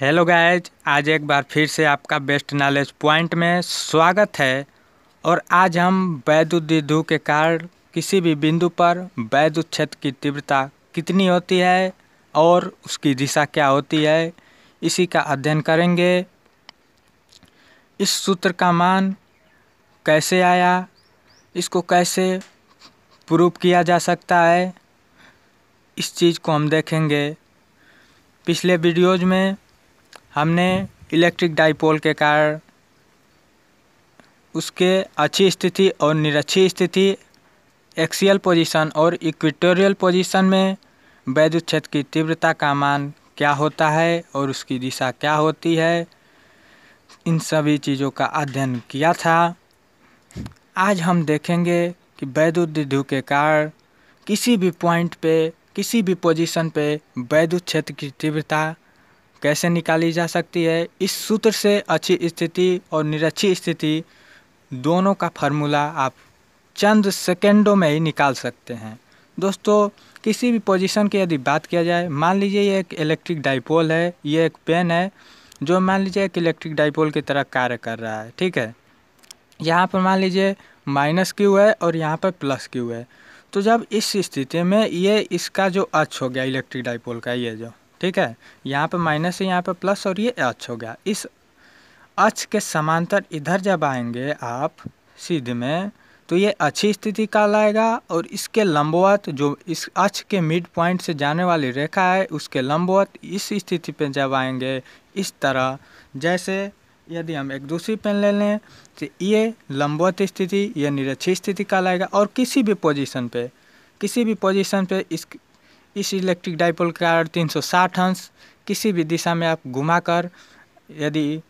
hello guys आज एक बार फिर से आपका बेस्ट नॉलेज पॉइंट में स्वागत है और आज हम दिधु के कारण किसी भी बिंदु पर वैद्युत क्षेत्र की तीव्रता कितनी होती है और उसकी दिशा क्या होती है इसी का अध्ययन करेंगे इस सूत्र का मान कैसे आया इसको कैसे प्रूव किया जा सकता है इस चीज़ को हम देखेंगे पिछले वीडियोज़ में हमने इलेक्ट्रिक डाइपोल के कारण उसके अच्छी स्थिति और निरक्षी स्थिति एक्सियल पोजीशन और इक्विटोरियल पोजीशन में वैद्युत क्षेत्र की तीव्रता का मान क्या होता है और उसकी दिशा क्या होती है इन सभी चीज़ों का अध्ययन किया था आज हम देखेंगे कि वैद्युत विद्युत के कारण किसी भी पॉइंट पे किसी भी पोजीशन पे वैद्युत क्षेत्र की तीव्रता कैसे निकाली जा सकती है इस सूत्र से अच्छी स्थिति और निरक्षी स्थिति दोनों का फार्मूला आप चंद सेकेंडों में ही निकाल सकते हैं दोस्तों किसी भी पोजीशन की यदि बात किया जाए मान लीजिए ये एक इलेक्ट्रिक डाइपोल है ये एक पेन है जो मान लीजिए एक इलेक्ट्रिक डाइपोल की तरह कार्य कर रहा है ठीक है यहाँ पर मान लीजिए माइनस क्यू है और यहाँ पर प्लस क्यू है तो जब इस स्थिति में ये इसका जो अच्छ हो गया इलेक्ट्रिक डाइपोल का ये जो ठीक है यहाँ पे माइनस है यहाँ पे प्लस और ये एच हो गया इस एच के समांतर इधर जब आएंगे आप सीध में तो ये अच्छी स्थिति कहलाएगा और इसके लंबवत जो इस एच के मिड पॉइंट से जाने वाली रेखा है उसके लंबवत इस स्थिति पे जब आएंगे इस तरह जैसे यदि हम एक दूसरी पेन ले लें तो ये लंबवत स्थिति या निरक्षी स्थिति कहलाएगा और किसी भी पोजिशन पर किसी भी पोजिशन पर इस इस इलेक्ट्रिक डाइपोल का आर साठ अंश किसी भी दिशा में आप घुमाकर यदि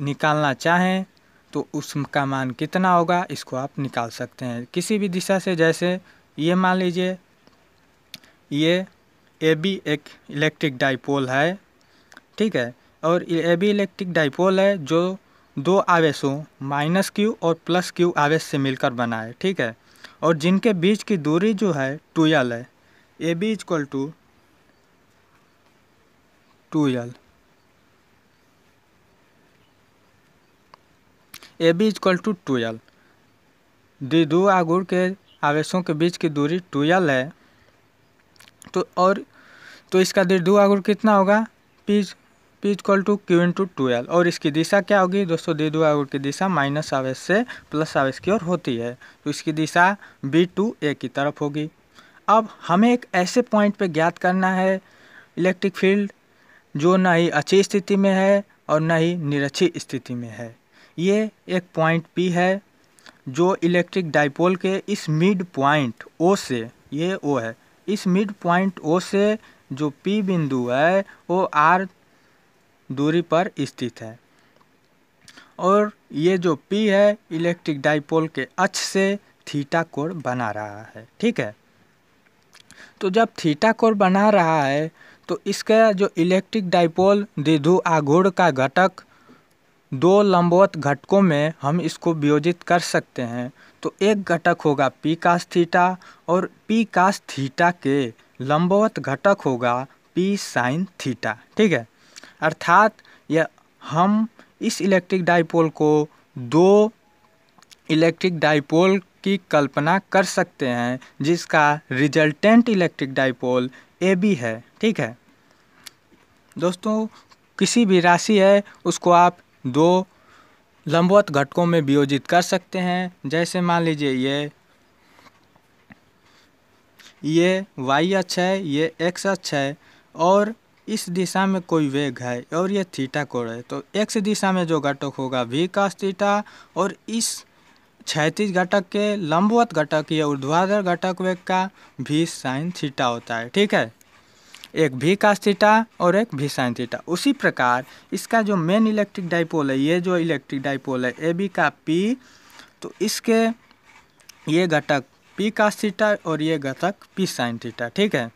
निकालना चाहें तो उसका मान कितना होगा इसको आप निकाल सकते हैं किसी भी दिशा से जैसे ये मान लीजिए ये ए बी एक इलेक्ट्रिक डाइपोल है ठीक है और ए बी इलेक्ट्रिक डाइपोल है जो दो आवेशों माइनस क्यू और प्लस क्यू आवेश से मिलकर बना है ठीक है और जिनके बीच की दूरी जो है टूएल है A B equal to two L A B equal to two L दी दो आगुड़ के आवेशों के बीच की दूरी टू एल है तो और तो इसका दी दो आगुड़ कितना होगा P P equal to Q into two L और इसकी दिशा क्या होगी दोस्तों दी दो आगुर की दिशा माइनस आवेश से प्लस आवेश की ओर होती है तो इसकी दिशा बी टू ए की तरफ होगी अब हमें एक ऐसे पॉइंट पे ज्ञात करना है इलेक्ट्रिक फील्ड जो न ही अच्छी स्थिति में है और ना ही निरक्षी स्थिति में है ये एक पॉइंट पी है जो इलेक्ट्रिक डाइपोल के इस मिड पॉइंट ओ से ये ओ है इस मिड पॉइंट ओ से जो पी बिंदु है वो आर दूरी पर स्थित है और ये जो पी है इलेक्ट्रिक डाइपोल के अक्ष से थीटा कोण बना रहा है ठीक है तो जब थीटा कोर बना रहा है तो इसका जो इलेक्ट्रिक डाइपोल दिधु आघूढ़ का घटक दो लंबवत घटकों में हम इसको वियोजित कर सकते हैं तो एक घटक होगा पी कास थीटा और पी कास थीटा के लंबवत घटक होगा पी साइन थीटा ठीक है अर्थात यह हम इस इलेक्ट्रिक डाइपोल को दो इलेक्ट्रिक डाइपोल की कल्पना कर सकते हैं जिसका resultant electric dipole A B है ठीक है दोस्तों किसी भी राशि है उसको आप दो लंबवत घटकों में वियोजित कर सकते हैं जैसे मान लीजिए ये ये वाई अक्ष है ये एक्स अक्ष है और इस दिशा में कोई वेग है और ये थीटा कोण है तो एक्स दिशा में जो घटक होगा वी कास थीटा और इस क्षैतिज घटक के लंबवत घटक या ऊर्ध्वाधर घटक वेग का भी साइन थीटा होता है ठीक है एक भी का थीटा और एक भी साइन थीटा उसी प्रकार इसका जो मेन इलेक्ट्रिक डाइपोल है ये जो इलेक्ट्रिक डाइपोल है ए बी का पी तो इसके ये घटक पी का थीटा और ये घटक पी साइन थीटा ठीक है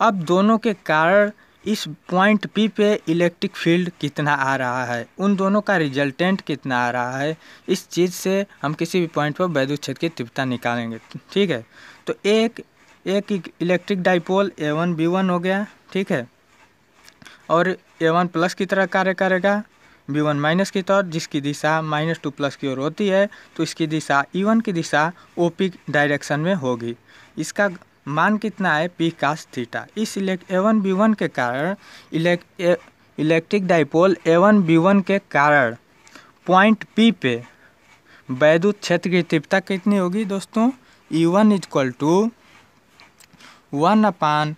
अब दोनों के कारण इस पॉइंट पी पे इलेक्ट्रिक फील्ड कितना आ रहा है उन दोनों का रिजल्टेंट कितना आ रहा है इस चीज़ से हम किसी भी पॉइंट पर वैद्युत क्षेत्र की तीव्रता निकालेंगे ठीक है तो एक एक electric dipole A one B one हो गया ठीक है और ए वन प्लस की तरह कार्य करेगा बी वन माइनस की तौर जिसकी दिशा माइनस टू प्लस की ओर होती है तो इसकी दिशा ई e वन की दिशा ओ पी डायरेक्शन में होगी इसका मान कितना है पी कास थीटा इस इलेक्ट एवन बी वन के कारण elect electric dipole A one B one के कारण पॉइंट पी पे वैद्युत क्षेत्र की तीव्रता कितनी होगी दोस्तों E one is equal to one upon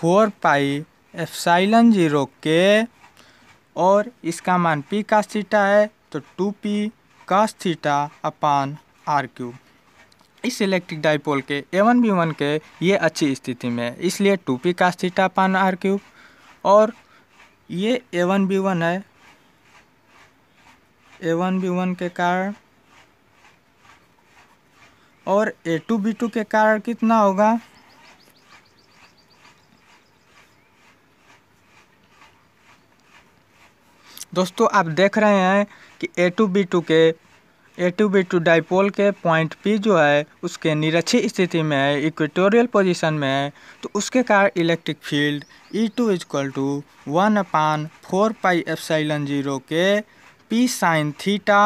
four pi epsilon zero के और इसका मान पी कास थीटा है तो two P cos theta upon R cube इस इलेक्ट्रिक डाइपोल के ए वन बी वन के ये अच्छी स्थिति में है इसलिए टू पी का थीटा पान आर क्यूब और ये ए वन बी वन है ए वन बी वन के कारण और ए टू बी टू के कारण कितना होगा दोस्तों आप देख रहे हैं कि ए टू बी टू के A two B two dipole के पॉइंट पी जो है उसके निरक्षी स्थिति में है इक्वेटोरियल पोजीशन में है तो उसके कारण electric field E two is equal to one upon four pi epsilon zero के P sine theta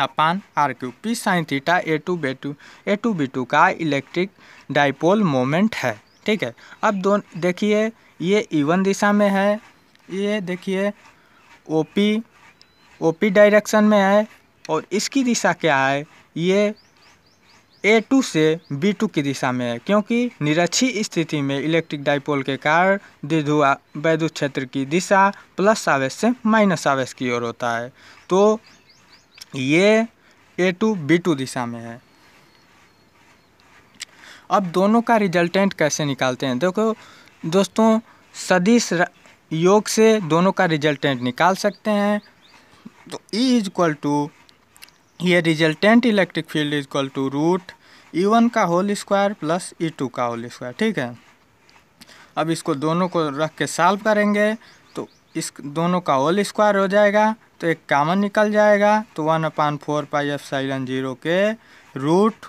upon R cube P sine theta A two B two A two B two का electric dipole moment है ठीक है अब दो देखिए ये even दिशा में है ये देखिए O P O P direction में है और इसकी दिशा क्या है ये ए टू से बी टू की दिशा में है क्योंकि निरक्षी स्थिति में इलेक्ट्रिक डाइपोल के कारण द्विध्रुआ वैद्युत क्षेत्र की दिशा प्लस आवेश से माइनस आवेश की ओर होता है तो ये ए टू बी टू दिशा में है अब दोनों का रिजल्टेंट कैसे निकालते हैं देखो दोस्तों सदिश योग से दोनों का रिजल्टेंट निकाल सकते हैं तो ई इज इक्वल टू ये resultant electric field is equal to root E one का whole square plus E two का होल स्क्वायर ठीक है अब इसको दोनों को रख के सॉल्व करेंगे तो इस दोनों का होल स्क्वायर हो जाएगा तो एक कामन निकल जाएगा तो one upon four pi epsilon zero के रूट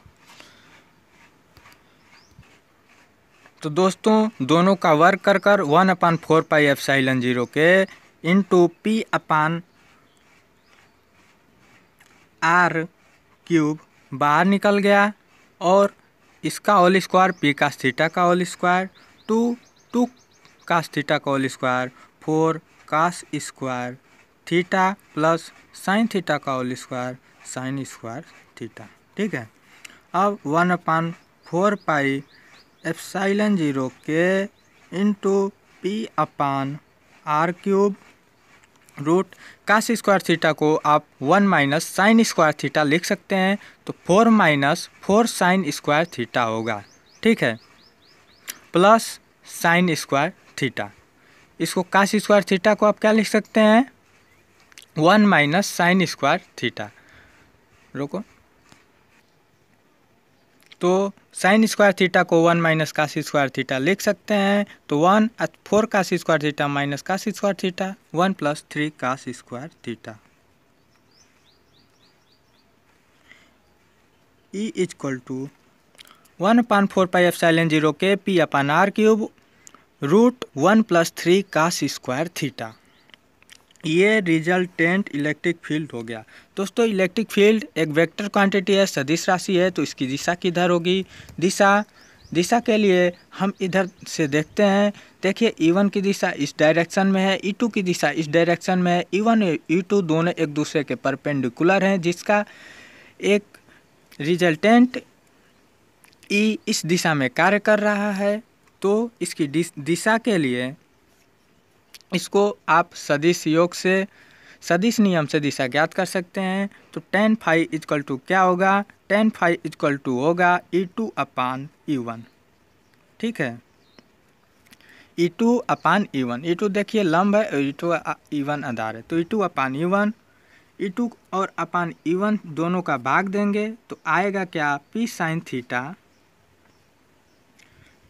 तो दोस्तों दोनों का वर्क कर कर one upon four pi epsilon zero के into P upon R cube बाहर निकल गया और इसका होल स्क्वायर पी का थीटा का होल स्क्वायर टू टू का थीटा का whole square four cos square theta plus sine theta का whole square sine square theta ठीक है अब one upon four pi epsilon zero के into P upon R cube root cos square theta को आप one minus sine square theta लिख सकते हैं तो four minus four sine square theta होगा ठीक है प्लस साइन स्क्वायर थीटा इसको काश स्क्वायर थीटा को आप क्या लिख सकते हैं one minus sine square theta रुको तो साइन स्क्वायर थीटा को one minus cos square theta लिख सकते हैं तो one four cos square theta minus cos square theta one plus three cos square theta E is equal to one upon four pi epsilon zero के P upon R cube root one plus three cos square theta ये resultant electric field हो गया दोस्तों electric field एक vector quantity है सदिश राशि है तो इसकी दिशा किधर होगी दिशा दिशा के लिए हम इधर से देखते हैं देखिए E1 की दिशा इस डायरेक्शन में है ई e टू की दिशा इस डायरेक्शन में है E1 वन ई टू दोनों एक दूसरे के परपेंडिकुलर हैं जिसका एक रिजल्टेंट ई e इस दिशा में कार्य कर रहा है तो इसकी दिशा के लिए इसको आप सदिश योग से सदिश नियम से दिशा ज्ञात कर सकते हैं तो टेन फाइव इजक्ल टू क्या होगा टेन फाइव इजक्ल टू होगा ई टू अपान ई वन ठीक है E two upon E one E two देखिए लंब है ई टू ई वन आधार है तो E two upon E one E two और अपान ई वन दोनों का भाग देंगे तो आएगा क्या P sine theta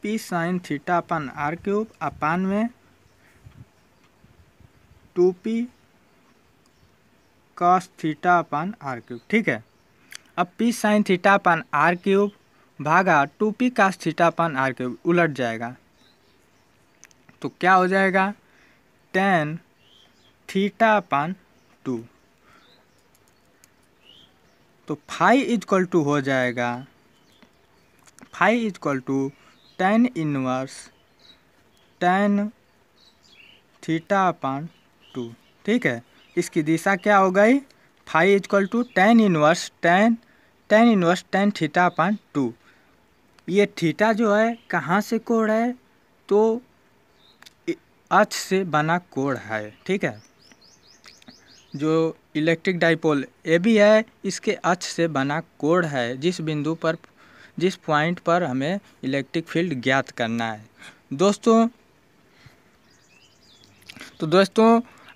P sine theta upon R cube upon में two P cos theta upon R cube ठीक है अब P sine theta upon R cube भागा two P cos theta upon R cube उलट जाएगा तो क्या हो जाएगा टेन थीटा अपन टू तो फाइव इजक्ल टू हो जाएगा phi is equal to tan inverse tan theta upon two ठीक है इसकी दिशा क्या हो गई phi is equal to tan inverse tan tan inverse tan theta upon two ये थीटा जो है कहाँ से कोण है तो अर्थ से बना कोण है ठीक है जो इलेक्ट्रिक डाइपोल ए भी है इसके अच्छ से बना कोण है जिस बिंदु पर जिस पॉइंट पर हमें इलेक्ट्रिक फील्ड ज्ञात करना है दोस्तों तो दोस्तों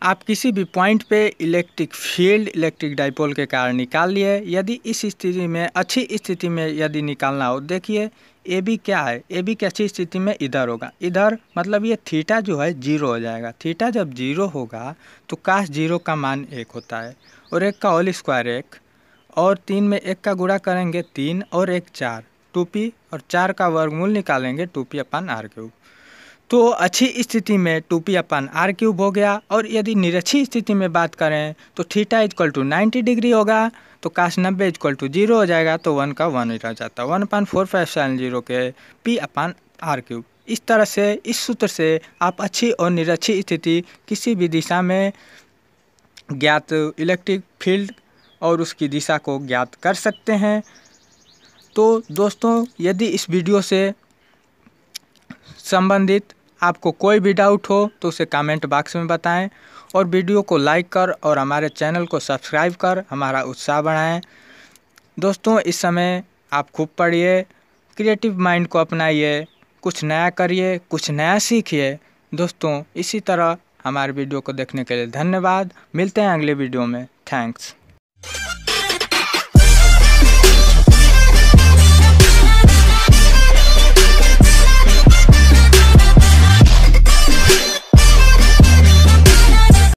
आप किसी भी पॉइंट पे इलेक्ट्रिक फील्ड इलेक्ट्रिक डाइपोल के कारण निकाल लिए यदि इस स्थिति में अच्छी स्थिति में यदि निकालना हो देखिए ए बी क्या है ए बी की अच्छी स्थिति में इधर होगा इधर मतलब ये थीटा जो है जीरो हो जाएगा थीटा जब जीरो होगा तो काश जीरो का मान एक होता है और एक का होल स्क्वायर एक और तीन में एक का गुड़ा करेंगे तीन और एक चार टू और चार का वर्गमूल निकालेंगे two P upon R cube तो अच्छी स्थिति में two P upon R cube हो गया और यदि निरक्षी स्थिति में बात करें तो theta is equal to ninety degree होगा तो काश नब्बे इजक्वल टू जीरो हो जाएगा तो वन का वन रह जाता है one upon four five seven zero के पी अपन आर क्यूब इस तरह से इस सूत्र से आप अच्छी और निरक्षी स्थिति किसी भी दिशा में ज्ञात इलेक्ट्रिक फील्ड और उसकी दिशा को ज्ञात कर सकते हैं तो दोस्तों यदि इस वीडियो से संबंधित आपको कोई भी डाउट हो तो उसे कमेंट बॉक्स में बताएं और वीडियो को लाइक कर और हमारे चैनल को सब्सक्राइब कर हमारा उत्साह बढ़ाएं दोस्तों इस समय आप खूब पढ़िए क्रिएटिव माइंड को अपनाइए कुछ नया करिए कुछ नया सीखिए दोस्तों इसी तरह हमारे वीडियो को देखने के लिए धन्यवाद मिलते हैं अगले वीडियो में थैंक्स